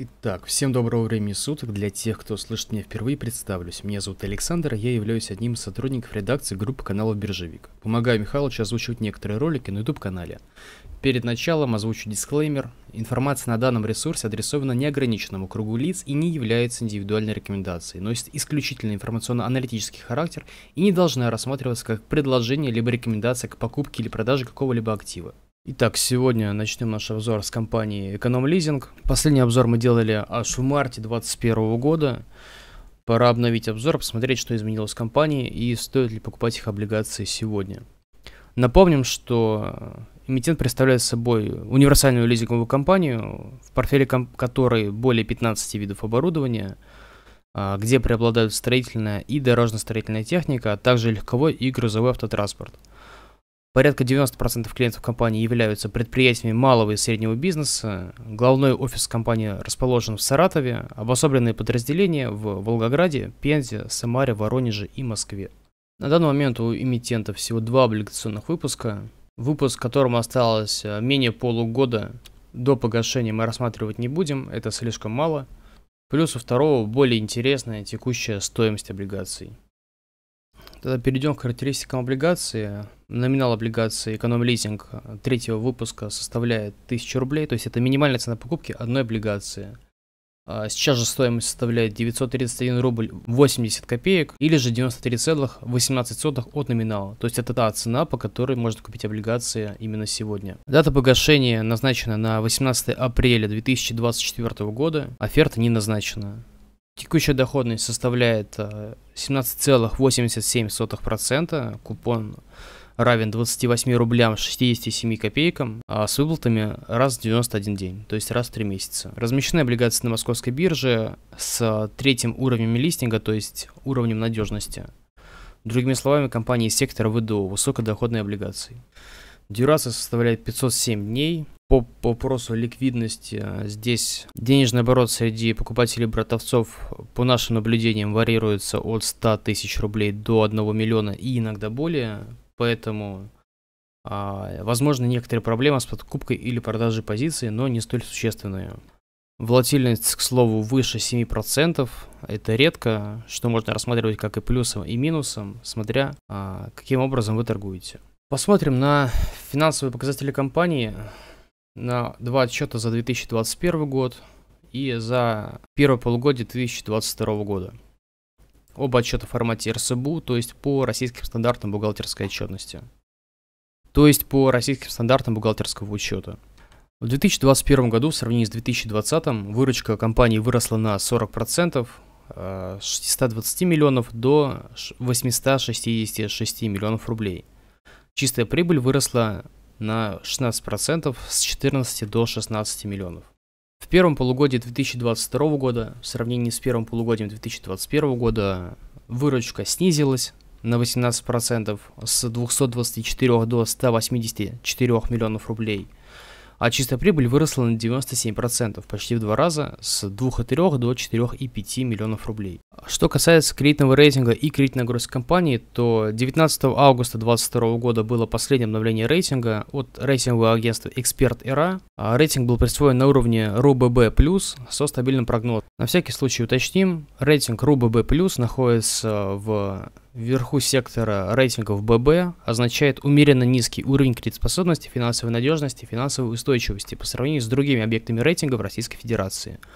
Итак, всем доброго времени суток. Для тех, кто слышит меня впервые, представлюсь. Меня зовут Александр, я являюсь одним из сотрудников редакции группы канала «Биржевик». Помогаю Михалычу озвучивать некоторые ролики на YouTube-канале. Перед началом озвучу дисклеймер. Информация на данном ресурсе адресована неограниченному кругу лиц и не является индивидуальной рекомендацией, носит исключительно информационно-аналитический характер и не должна рассматриваться как предложение либо рекомендация к покупке или продаже какого-либо актива. Итак, сегодня начнем наш обзор с компании Эконом-лизинг. Последний обзор мы делали аж в марте 2021 года. Пора обновить обзор, посмотреть, что изменилось в компании и стоит ли покупать их облигации сегодня. Напомним, что э, эмитент представляет собой универсальную лизинговую компанию, в портфеле которой более 15 видов оборудования, а, где преобладают строительная и дорожно-строительная техника, а также легковой и грузовой автотранспорт – Порядка 90% клиентов компании являются предприятиями малого и среднего бизнеса. Главной офис компании расположен в Саратове, обособленные подразделения в Волгограде, Пензе, Самаре, Воронеже и Москве. На данный момент у эмитента всего два облигационных выпуска, выпуск которому осталось э, менее полугода до погашения мы рассматривать не будем, это слишком мало. Плюс у второго более интересная текущая стоимость облигаций. Тогда перейдем к характеристикам облигации. Номинал облигации эконом-лизинг третьего выпуска составляет 1000 рублей, то есть это минимальная цена покупки одной облигации. А сейчас же стоимость составляет 931 рубль 80 копеек или же 93,18 от номинала. То есть это та цена, по которой можно купить облигации именно сегодня. Дата погашения назначена на 18 апреля 2024 года. Оферта не назначена. Текущая доходность составляет 17,87%, э, купон равен 28 рублям 67 копейкам, а с выплатами раз в 91 день, то есть раз в 3 месяца. Размещены облигации на московской бирже с третьим уровнем листинга, то есть уровнем надежности. Другими словами, компании из сектора ВДО, высокодоходные облигации. Дюрация составляет 507 дней. По вопросу ликвидности э, здесь денежный оборот среди покупателей-братовцов по нашим наблюдениям варьируется от 100 тысяч рублей до 1 миллиона и иногда более поэтому, а, возможно, некоторые проблемы с подкупкой или продажей позиции, но не столь существенные. Волатильность, к слову, выше 7%. Это редко, что можно рассматривать как и плюсом, и минусом, смотря а, каким образом вы торгуете. Посмотрим на финансовые показатели компании на два отчета за 2021 год и за первое полугодие 2022 года. Оба отчета в формате РСБУ, то есть по российским стандартам бухгалтерской отчетности. То есть по российским стандартам бухгалтерского учета. В 2021 году в сравнении с 2020 выручка компании выросла на 40%, э, с 620 миллионов до 866 миллионов рублей. Чистая прибыль выросла на 16% с 14 до 16 миллионов. В первом полугодии 2022 года в сравнении с первым полугодием 2021 года выручка снизилась на 18% с 224 до 184 миллионов рублей, а чистая прибыль выросла на 97%, почти в два раза, с 2,3 до 4,5 миллионов рублей. Что касается кредитного рейтинга и кредитной нагрузки компании, то 19 августа 2022 года было последнее обновление рейтинга от рейтингового агентства Expert Era. А, рейтинг был присвоен на уровне РУББ+, со стабильным прогнозом. На всякий случай уточним, рейтинг РУББ+, находится в вверху сектора рейтингов ББ означает умеренно низкий уровень кредитоспособности, финансовой надежности, финансовой устойчивости по сравнению с другими объектами рейтинга в Российской Федерации –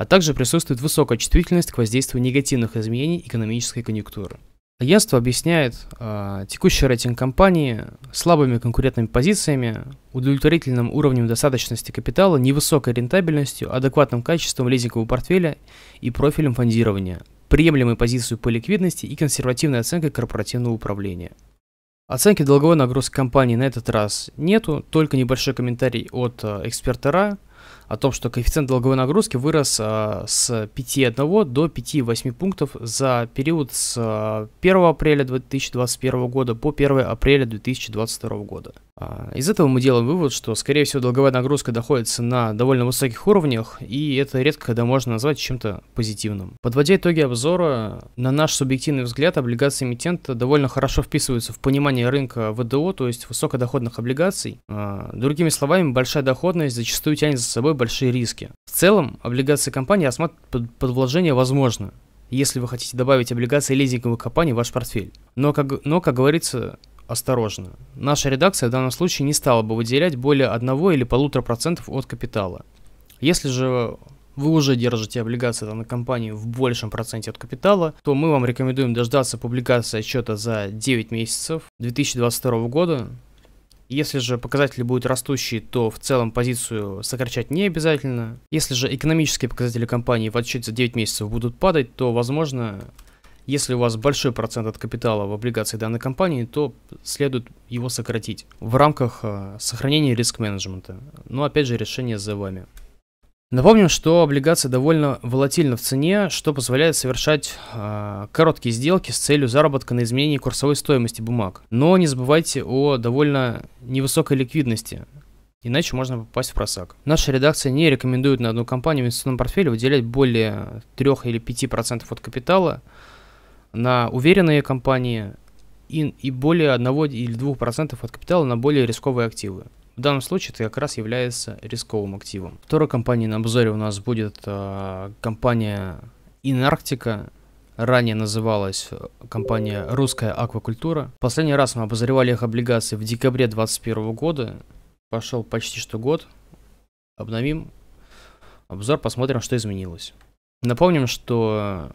а также присутствует высокая чувствительность к воздействию негативных изменений экономической конъюнктуры. Агентство объясняет э, текущий рейтинг компании слабыми конкурентными позициями, удовлетворительным уровнем достаточности капитала, невысокой рентабельностью, адекватным качеством лизингового портфеля и профилем фондирования, приемлемой позицией по ликвидности и консервативной оценкой корпоративного управления. Оценки долговой нагрузки компании на этот раз нету, только небольшой комментарий от э, эксперта РА – о том, что коэффициент долговой нагрузки вырос а, с 5,1 до 5,8 пунктов за период с 1 а, апреля 2021 года по 1 апреля 2022 года. А, из этого мы делаем вывод, что, скорее всего, долговая нагрузка находится на довольно высоких уровнях, и это редко когда можно назвать чем-то позитивным. Подводя итоги обзора, на наш субъективный взгляд, облигации эмитента довольно хорошо вписываются в понимание рынка ВДО, то есть высокодоходных облигаций. А, другими словами, большая доходность зачастую тянет за с собой большие риски. В целом, облигации компании рассматривают под, под вложение возможно, если вы хотите добавить облигации лизинговой компании в ваш портфель. Но как, но, как говорится, осторожно. Наша редакция в данном случае не стала бы выделять более 1 или 1,5% от капитала. Если же вы уже держите облигации данной компании в большем проценте от капитала, то мы вам рекомендуем дождаться публикации отчета за 9 месяцев 2022 года если же показатели будут растущие, то в целом позицию сокращать не обязательно. Если же экономические показатели компании в отчет за 9 месяцев будут падать, то, возможно, если у вас большой процент от капитала в облигации данной компании, то следует его сократить в рамках э, сохранения риск-менеджмента. Но опять же решение за вами. Напомним, что облигации довольно волатильны в цене, что позволяет совершать э, короткие сделки с целью заработка на изменении курсовой стоимости бумаг. Но не забывайте о довольно невысокой ликвидности, иначе можно попасть в просак. Наша редакция не рекомендует на одну компанию в инвестиционном портфеле выделять более 3 или 5% от капитала на уверенные компании и, и более 1 или 2% от капитала на более рисковые активы. В данном случае это как раз является рисковым активом. Второй компанией на обзоре у нас будет э, компания Инарктика. Ранее называлась э, компания «Русская аквакультура». Последний раз мы обозревали их облигации в декабре 2021 года. Пошел почти что год. Обновим обзор, посмотрим, что изменилось. Напомним, что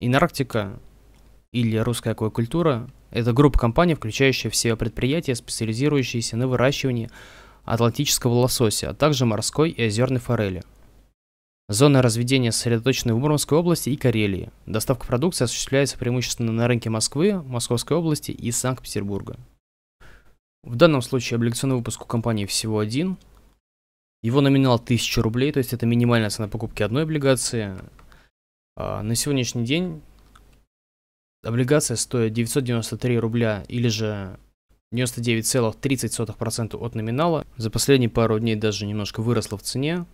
Инарктика или русская аквакультура – это группа компаний, включающая все предприятия, специализирующиеся на выращивании атлантического лосося, а также морской и озерной форели. Зоны разведения сосредоточены в Мурманской области и Карелии. Доставка продукции осуществляется преимущественно на рынке Москвы, Московской области и Санкт-Петербурга. В данном случае облигационный выпуск у компании всего один. Его номинал 1000 рублей, то есть это минимальная цена покупки одной облигации. А, на сегодняшний день облигация стоит 993 рубля или же 99,30% от номинала. За последние пару дней даже немножко выросла в цене,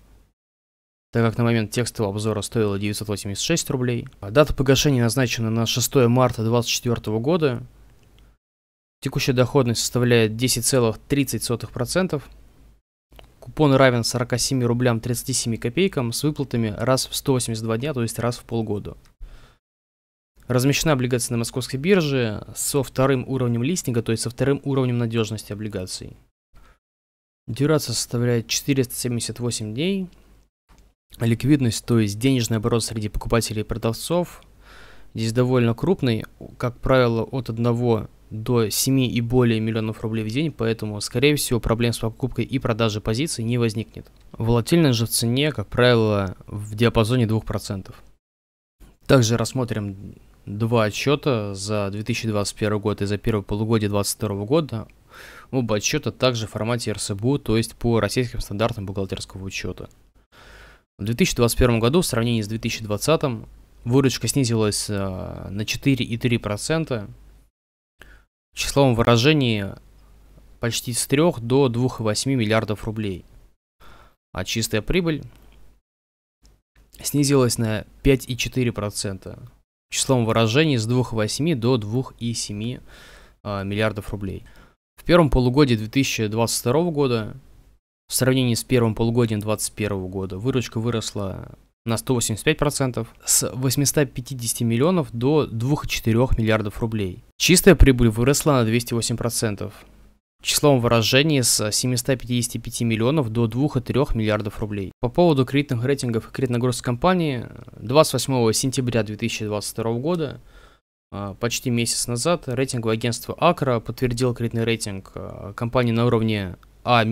так как на момент текстового обзора стоило 986 рублей. А дата погашения назначена на 6 марта 2024 года. Текущая доходность составляет 10,30%. Купон равен 47 рублям 37 копейкам с выплатами раз в 182 дня, то есть раз в полгода. Размещена облигация на московской бирже со вторым уровнем листинга, то есть со вторым уровнем надежности облигаций. Дюрация составляет 478 дней. Ликвидность, то есть денежный оборот среди покупателей и продавцов, здесь довольно крупный, как правило, от 1 до 7 и более миллионов рублей в день, поэтому, скорее всего, проблем с покупкой и продажей позиций не возникнет. Волатильность же в цене, как правило, в диапазоне 2%. Также рассмотрим два отчета за 2021 год и за первое полугодие 2022 года. Оба отчета также в формате РСБУ, то есть по российским стандартам бухгалтерского учета. В 2021 году в сравнении с 2020 выручка снизилась э, на 4,3%. В числовом выражении почти с 3 до 2,8 миллиардов рублей. А чистая прибыль снизилась на 5,4% числом выражений с 2,8 до 2,7 э, а, миллиардов рублей. В первом полугодии 2022 года в сравнении с первым полугодием 2021 года выручка выросла на 185% с 850 миллионов до 2,4 миллиардов рублей. Чистая прибыль выросла на 208% числовом выражении с 755 миллионов до 2,3 миллиардов рублей. По поводу кредитных рейтингов и кредитной нагрузки компании, 28 сентября 2022 года, а, почти месяц назад, рейтинговое агентство Акра подтвердило кредитный рейтинг а, компании на уровне А-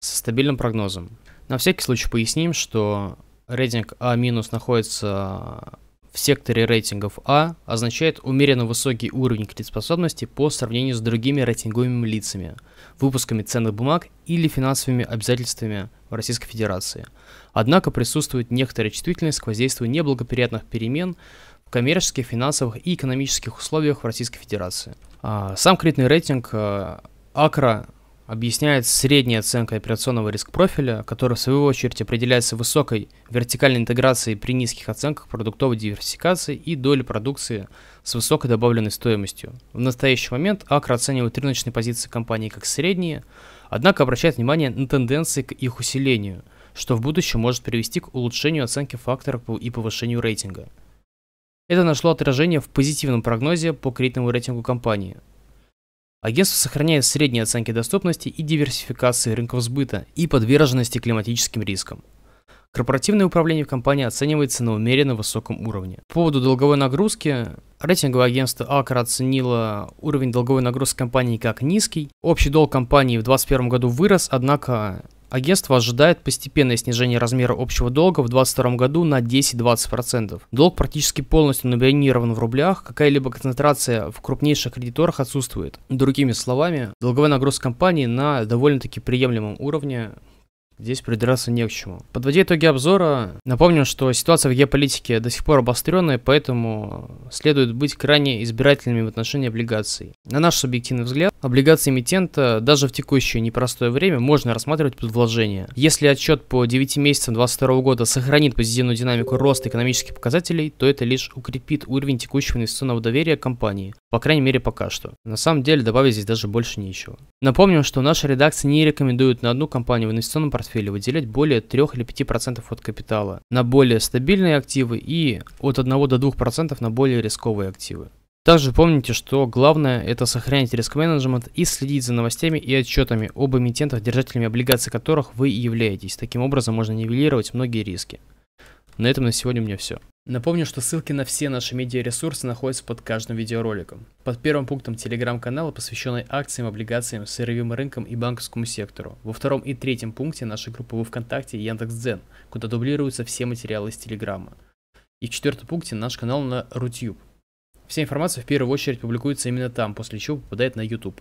со стабильным прогнозом. На всякий случай поясним, что рейтинг А- находится в секторе рейтингов А означает умеренно высокий уровень кредитоспособности по сравнению с другими рейтинговыми лицами, выпусками ценных бумаг или финансовыми обязательствами в Российской Федерации. Однако присутствует некоторая чувствительность к воздействию неблагоприятных перемен в коммерческих, финансовых и экономических условиях в Российской Федерации. А, сам кредитный рейтинг э, АКРА объясняет средняя оценка операционного риск-профиля, который в свою очередь определяется высокой вертикальной интеграцией при низких оценках продуктовой диверсификации и доли продукции с высокой добавленной стоимостью. В настоящий момент Акр оценивает рыночные позиции компании как средние, однако обращает внимание на тенденции к их усилению, что в будущем может привести к улучшению оценки факторов и повышению рейтинга. Это нашло отражение в позитивном прогнозе по кредитному рейтингу компании – Агентство сохраняет средние оценки доступности и диверсификации рынков сбыта и подверженности климатическим рискам. Корпоративное управление в компании оценивается на умеренно высоком уровне. По поводу долговой нагрузки, рейтинговое агентство Акра оценило уровень долговой нагрузки компании как низкий. Общий долг компании в 2021 году вырос, однако Агентство ожидает постепенное снижение размера общего долга в 2022 году на 10-20%. Долг практически полностью номинирован в рублях, какая-либо концентрация в крупнейших кредиторах отсутствует. Другими словами, долговая нагрузка компании на довольно-таки приемлемом уровне Здесь придраться не к чему. Подводя итоги обзора, напомню, что ситуация в геополитике до сих пор обостренная, поэтому следует быть крайне избирательными в отношении облигаций. На наш субъективный взгляд, облигации эмитента даже в текущее непростое время можно рассматривать под вложение. Если отчет по 9 месяцам 2022 года сохранит позитивную динамику роста экономических показателей, то это лишь укрепит уровень текущего инвестиционного доверия компании, по крайней мере, пока что. На самом деле, добавить здесь даже больше нечего. Напомним, что наша редакция не рекомендует на одну компанию в инвестиционном портфеле выделять более 3 или 5% от капитала на более стабильные активы и от 1 до 2% на более рисковые активы. Также помните, что главное это сохранить риск-менеджмент и следить за новостями и отчетами об эмитентах, держателями облигаций которых вы и являетесь. Таким образом можно нивелировать многие риски. На этом на сегодня у меня все. Напомню, что ссылки на все наши медиаресурсы находятся под каждым видеороликом. Под первым пунктом телеграм-канала, посвященный акциям, облигациям, сырьевым рынкам и банковскому сектору. Во втором и третьем пункте нашей группы во Вконтакте и Яндекс.Дзен, куда дублируются все материалы из Телеграма. И в четвертом пункте наш канал на Рутюб. Вся информация в первую очередь публикуется именно там, после чего попадает на YouTube.